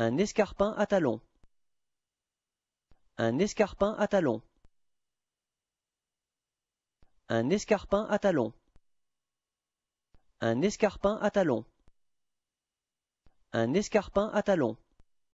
Un escarpin à talons. Un escarpin à talons. Un escarpin à talons. Un escarpin à talons. Un escarpin à talons.